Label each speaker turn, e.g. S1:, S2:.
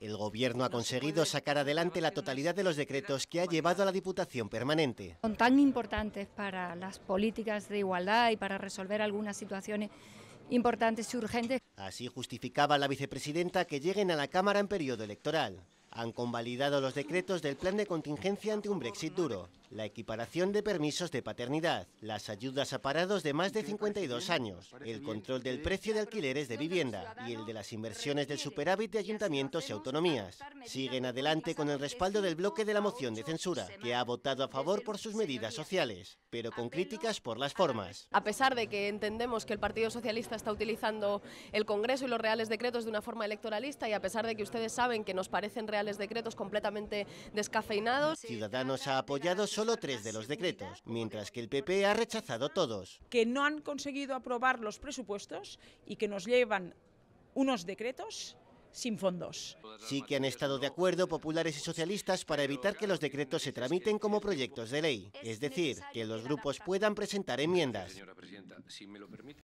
S1: El Gobierno ha conseguido sacar adelante la totalidad de los decretos que ha llevado a la Diputación Permanente.
S2: Son tan importantes para las políticas de igualdad y para resolver algunas situaciones importantes y urgentes.
S1: Así justificaba la vicepresidenta que lleguen a la Cámara en periodo electoral han convalidado los decretos del plan de contingencia ante un Brexit duro, la equiparación de permisos de paternidad, las ayudas a parados de más de 52 años, el control del precio de alquileres de vivienda y el de las inversiones del superávit de ayuntamientos y autonomías. Siguen adelante con el respaldo del bloque de la moción de censura, que ha votado a favor por sus medidas sociales, pero con críticas por las formas.
S3: A pesar de que entendemos que el Partido Socialista está utilizando el Congreso y los reales decretos de una forma electoralista y a pesar de que ustedes saben que nos parecen reales decretos completamente descafeinados.
S1: Ciudadanos ha apoyado solo tres de los decretos, mientras que el PP ha rechazado todos.
S4: Que no han conseguido aprobar los presupuestos y que nos llevan unos decretos sin fondos.
S1: Sí que han estado de acuerdo populares y socialistas para evitar que los decretos se tramiten como proyectos de ley, es decir, que los grupos puedan presentar enmiendas.